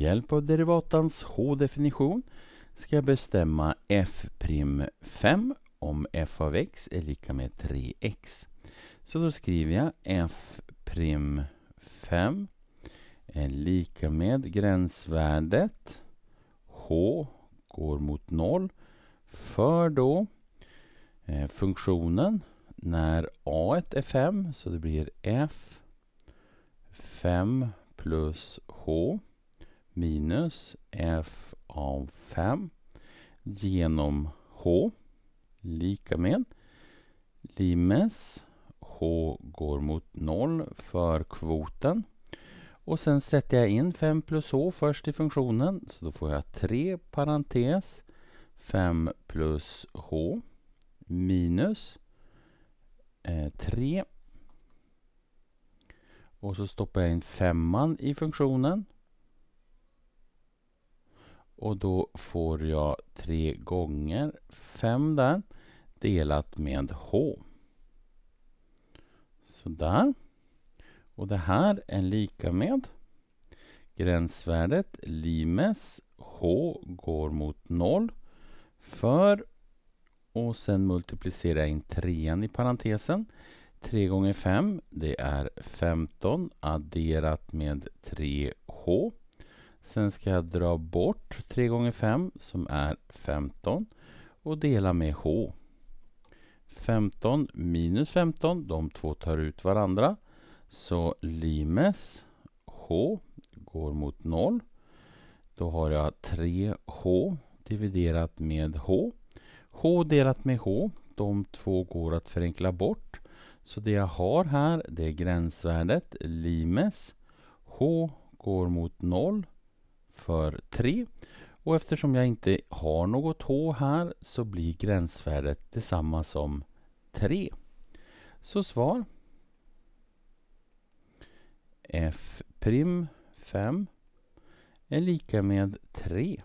hjälp av derivatans h-definition ska jag bestämma f'5 om f av x är lika med 3x. Så då skriver jag f'5 är lika med gränsvärdet h går mot 0 för då eh, funktionen när a är 5 så det blir f 5 plus h minus f av 5 genom h lika med limes h går mot 0 för kvoten. Och sen sätter jag in 5 plus h först i funktionen så då får jag 3 parentes 5 plus h minus eh, 3 och så stoppar jag in femman i funktionen och då får jag 3 gånger 5 där delat med h. Sådär. Och det här är lika med gränsvärdet limes h går mot 0 för och sen multiplicerar jag in trean i parentesen. 3 gånger 5 det är 15 adderat med 3h Sen ska jag dra bort 3 gånger 5 som är 15 och dela med h. 15 minus 15, de två tar ut varandra. Så limes h går mot 0. Då har jag 3h dividerat med h. h delat med h, de två går att förenkla bort. Så det jag har här, det är gränsvärdet limes h går mot 0 för 3. Och eftersom jag inte har något h här så blir gränsvärdet detsamma som 3. Så svar f' 5 är lika med 3.